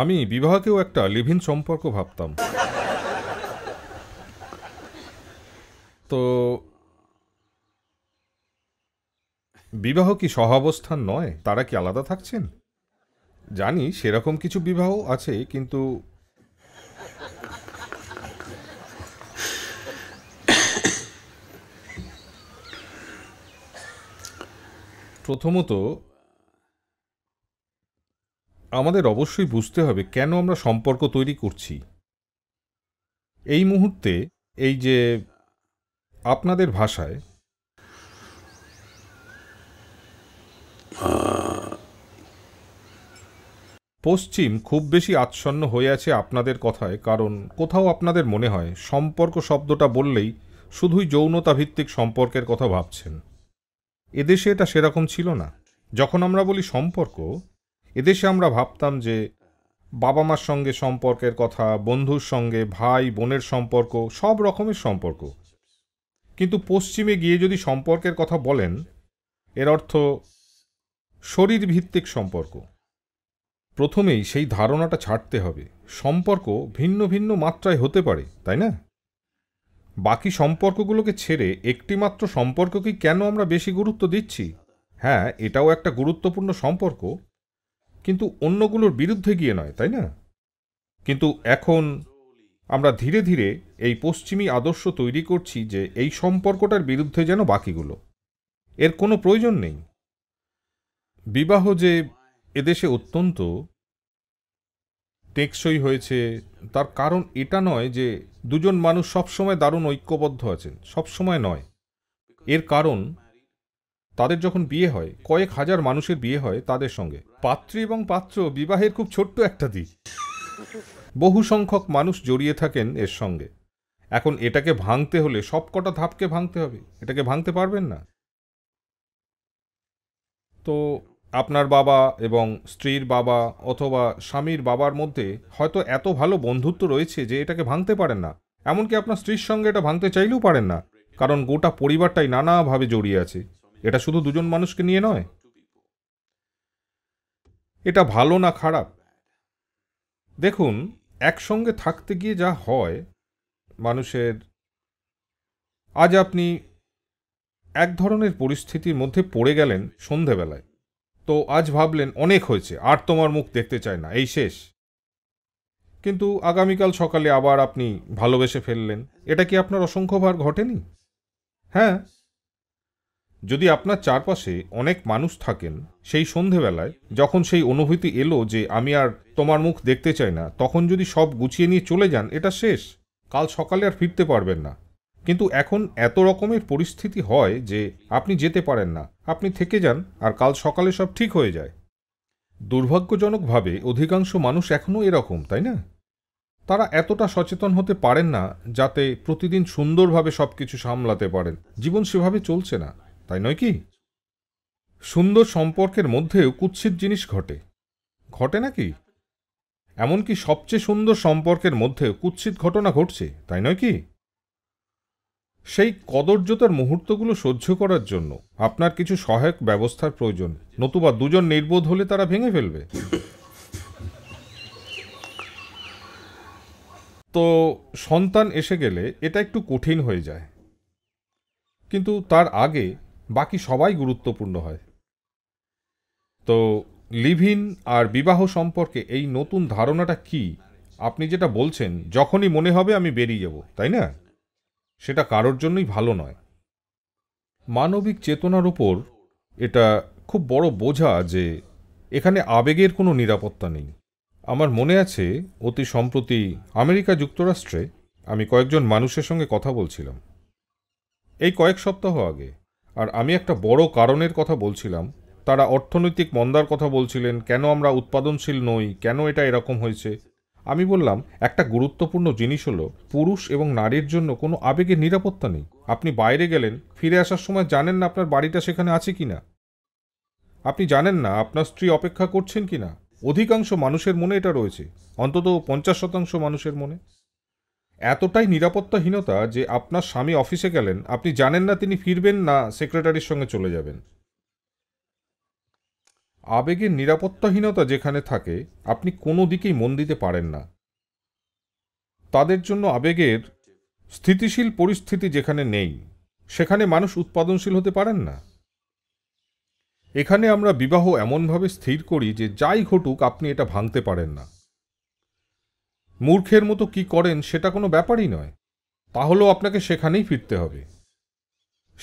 আমি বিবাহকেও একটা লিভিন সম্পর্ক ভাবতাম তো বিবাহ কি সহাবস্থান নয় তারা কি আলাদা থাকছেন জানি সেরকম কিছু বিবাহ আছে কিন্তু প্রথমত আমাদের অবশ্যই বুঝতে হবে কেন আমরা সম্পর্ক তৈরি করছি এই মুহূর্তে এই যে আপনাদের ভাষায় পশ্চিম খুব বেশি আচ্ছন্ন হয়ে আছে আপনাদের কথায় কারণ কোথাও আপনাদের মনে হয় সম্পর্ক শব্দটা বললেই শুধুই যৌনতা ভিত্তিক সম্পর্কের কথা ভাবছেন এদেশে এটা সেরকম ছিল না যখন আমরা বলি সম্পর্ক এদেশে আমরা ভাবতাম যে বাবা মার সঙ্গে সম্পর্কের কথা বন্ধুর সঙ্গে ভাই বোনের সম্পর্ক সব রকমের সম্পর্ক কিন্তু পশ্চিমে গিয়ে যদি সম্পর্কের কথা বলেন এর অর্থ শরীর ভিত্তিক সম্পর্ক প্রথমেই সেই ধারণাটা ছাড়তে হবে সম্পর্ক ভিন্ন ভিন্ন মাত্রায় হতে পারে তাই না বাকি সম্পর্কগুলোকে ছেড়ে একটিমাত্র সম্পর্ককে কেন আমরা বেশি গুরুত্ব দিচ্ছি হ্যাঁ এটাও একটা গুরুত্বপূর্ণ সম্পর্ক কিন্তু অন্যগুলোর বিরুদ্ধে গিয়ে নয় তাই না কিন্তু এখন আমরা ধীরে ধীরে এই পশ্চিমী আদর্শ তৈরি করছি যে এই সম্পর্কটার বিরুদ্ধে যেন বাকিগুলো এর কোনো প্রয়োজন নেই বিবাহ যে এদেশে অত্যন্ত টেকসই হয়েছে তার কারণ এটা নয় যে দুজন মানুষ সবসময় দারুণ ঐক্যবদ্ধ আছেন সবসময় নয় এর কারণ তাদের যখন বিয়ে হয় কয়েক হাজার মানুষের বিয়ে হয় তাদের সঙ্গে পাত্রী এবং পাত্র বিবাহের খুব ছোট্ট একটা দিক বহু সংখ্যক মানুষ জড়িয়ে থাকেন এর সঙ্গে এখন এটাকে ভাঙতে হলে সবকটা ধাপকে ভাঙতে হবে এটাকে ভাঙতে পারবেন না তো আপনার বাবা এবং স্ত্রীর বাবা অথবা স্বামীর বাবার মধ্যে হয়তো এত ভালো বন্ধুত্ব রয়েছে যে এটাকে ভাঙতে পারেন না এমনকি আপনার স্ত্রীর সঙ্গে এটা ভাঙতে চাইলেও পারেন না কারণ গোটা পরিবারটাই নানাভাবে জড়িয়ে আছে এটা শুধু দুজন মানুষকে নিয়ে নয় এটা ভালো না খারাপ দেখুন একসঙ্গে থাকতে গিয়ে যা হয় মানুষের আজ আপনি এক ধরনের পরিস্থিতির মধ্যে পড়ে গেলেন সন্ধেবেলায় তো আজ ভাবলেন অনেক হয়েছে আর তোমার মুখ দেখতে চায় না এই শেষ কিন্তু আগামীকাল সকালে আবার আপনি ভালোবেসে ফেললেন এটা কি আপনার অসংখ্যবার ঘটেনি হ্যাঁ যদি আপনার চারপাশে অনেক মানুষ থাকেন সেই সন্ধেবেলায় যখন সেই অনুভূতি এলো যে আমি আর তোমার মুখ দেখতে চাই না তখন যদি সব গুছিয়ে নিয়ে চলে যান এটা শেষ কাল সকালে আর ফিরতে পারবেন না কিন্তু এখন এত রকমের পরিস্থিতি হয় যে আপনি যেতে পারেন না আপনি থেকে যান আর কাল সকালে সব ঠিক হয়ে যায় দুর্ভাগ্যজনকভাবে অধিকাংশ মানুষ এখনও এরকম তাই না তারা এতটা সচেতন হতে পারেন না যাতে প্রতিদিন সুন্দরভাবে সব কিছু সামলাতে পারেন জীবন সেভাবে চলছে না তাই নয় কি সুন্দর সম্পর্কের মধ্যেও কুৎসিত জিনিস ঘটে ঘটে নাকি এমনকি সবচেয়ে সুন্দর সম্পর্কের মধ্যেও কুৎসিত ঘটনা ঘটছে তাই নয় কি সেই কদর্যতার মুহূর্তগুলো সহ্য করার জন্য আপনার কিছু সহায়ক ব্যবস্থার প্রয়োজন নতুবা দুজন নির্বোধ হলে তারা ভেঙে ফেলবে তো সন্তান এসে গেলে এটা একটু কঠিন হয়ে যায় কিন্তু তার আগে বাকি সবাই গুরুত্বপূর্ণ হয় তো লিভিন আর বিবাহ সম্পর্কে এই নতুন ধারণাটা কি আপনি যেটা বলছেন যখনই মনে হবে আমি বেরিয়ে যাব তাই না সেটা কারোর জন্যই ভালো নয় মানবিক চেতনার উপর এটা খুব বড় বোঝা যে এখানে আবেগের কোনো নিরাপত্তা নেই আমার মনে আছে অতি সম্প্রতি আমেরিকা যুক্তরাষ্ট্রে আমি কয়েকজন মানুষের সঙ্গে কথা বলছিলাম এই কয়েক সপ্তাহ আগে আর আমি একটা বড় কারণের কথা বলছিলাম তারা অর্থনৈতিক মন্দার কথা বলছিলেন কেন আমরা উৎপাদনশীল নই কেন এটা এরকম হয়েছে আমি বললাম একটা গুরুত্বপূর্ণ জিনিস হলো পুরুষ এবং নারীর জন্য কোনো আবেগের নিরাপত্তা নেই আপনি বাইরে গেলেন ফিরে আসার সময় জানেন না আপনার বাড়িটা সেখানে আছে কি না আপনি জানেন না আপনার স্ত্রী অপেক্ষা করছেন কি না অধিকাংশ মানুষের মনে এটা রয়েছে অন্তত পঞ্চাশ শতাংশ মানুষের মনে এতটাই নিরাপত্তাহীনতা যে আপনার স্বামী অফিসে গেলেন আপনি জানেন না তিনি ফিরবেন না সেক্রেটারির সঙ্গে চলে যাবেন আবেগের নিরাপত্তাহীনতা যেখানে থাকে আপনি কোনো দিকেই মন দিতে পারেন না তাদের জন্য আবেগের স্থিতিশীল পরিস্থিতি যেখানে নেই সেখানে মানুষ উৎপাদনশীল হতে পারেন না এখানে আমরা বিবাহ এমনভাবে স্থির করি যে যাই ঘটুক আপনি এটা ভাঙতে পারেন না মূর্খের মতো কি করেন সেটা কোনো ব্যাপারই নয় তাহলেও আপনাকে সেখানেই ফিরতে হবে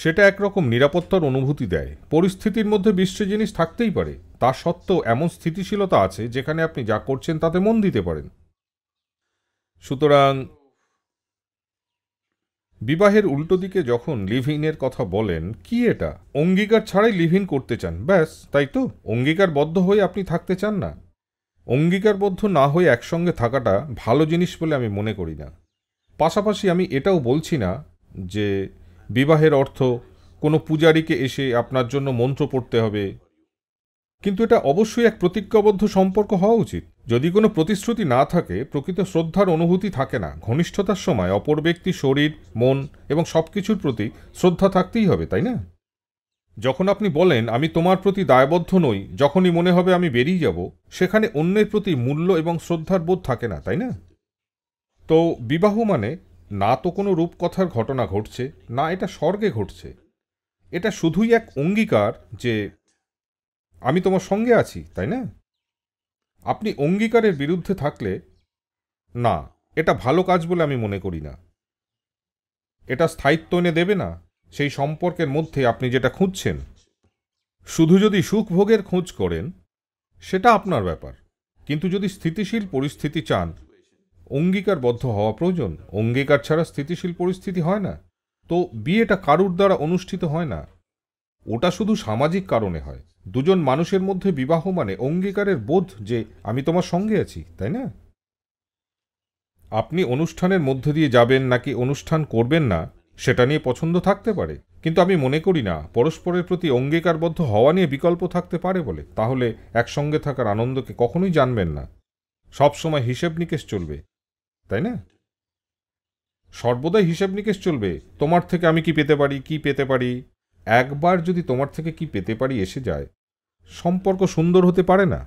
সেটা একরকম নিরাপত্তার অনুভূতি দেয় পরিস্থিতির মধ্যে বিশ্ব জিনিস থাকতেই পারে তা সত্ত্বেও এমন স্থিতিশীলতা আছে যেখানে আপনি যা করছেন তাতে মন দিতে পারেন সুতরাং বিবাহের উল্টো দিকে যখন লিভিনের কথা বলেন কি এটা অঙ্গীকার ছাড়াই লিভিন করতে চান ব্যাস তাই তো অঙ্গীকারবদ্ধ হয়ে আপনি থাকতে চান না অঙ্গীকারবদ্ধ না হয়ে একসঙ্গে থাকাটা ভালো জিনিস বলে আমি মনে করি না পাশাপাশি আমি এটাও বলছি না যে বিবাহের অর্থ কোনো পূজারীকে এসে আপনার জন্য মন্ত্র পড়তে হবে কিন্তু এটা অবশ্যই এক প্রতিজ্ঞাবদ্ধ সম্পর্ক হওয়া উচিত যদি কোনো প্রতিশ্রুতি না থাকে প্রকৃত শ্রদ্ধার অনুভূতি থাকে না ঘনিষ্ঠতার সময় অপর ব্যক্তি শরীর মন এবং সব কিছুর প্রতি শ্রদ্ধা থাকতেই হবে তাই না যখন আপনি বলেন আমি তোমার প্রতি দায়বদ্ধ নই যখনই মনে হবে আমি বেরিয়ে যাব সেখানে অন্যের প্রতি মূল্য এবং শ্রদ্ধার বোধ থাকে না তাই না তো বিবাহ মানে না তো কোনো রূপকথার ঘটনা ঘটছে না এটা স্বর্গে ঘটছে এটা শুধুই এক অঙ্গীকার যে আমি তোমার সঙ্গে আছি তাই না আপনি অঙ্গীকারের বিরুদ্ধে থাকলে না এটা ভালো কাজ বলে আমি মনে করি না এটা স্থায়িত্ব এনে দেবে না সেই সম্পর্কের মধ্যে আপনি যেটা খুঁজছেন শুধু যদি সুখভোগের খোঁজ করেন সেটা আপনার ব্যাপার কিন্তু যদি স্থিতিশীল পরিস্থিতি চান অঙ্গীকারবদ্ধ হওয়া প্রয়োজন অঙ্গীকার ছাড়া স্থিতিশীল পরিস্থিতি হয় না তো বিয়েটা কারুর দ্বারা অনুষ্ঠিত হয় না ওটা শুধু সামাজিক কারণে হয় দুজন মানুষের মধ্যে বিবাহ মানে অঙ্গীকারের বোধ যে আমি তোমার সঙ্গে আছি তাই না আপনি অনুষ্ঠানের মধ্যে দিয়ে যাবেন নাকি অনুষ্ঠান করবেন না সেটা নিয়ে পছন্দ থাকতে পারে কিন্তু আমি মনে করি না পরস্পরের প্রতি অঙ্গীকারবদ্ধ হওয়া নিয়ে বিকল্প থাকতে পারে বলে তাহলে একসঙ্গে থাকার আনন্দকে কখনোই জানবেন না সবসময় হিসেব নিকেশ চলবে তাই না সর্বদাই হিসেব নিকেশ চলবে তোমার থেকে আমি কি পেতে পারি কি পেতে পারি একবার যদি তোমার থেকে কি পেতে পারি এসে যায় সম্পর্ক সুন্দর হতে পারে না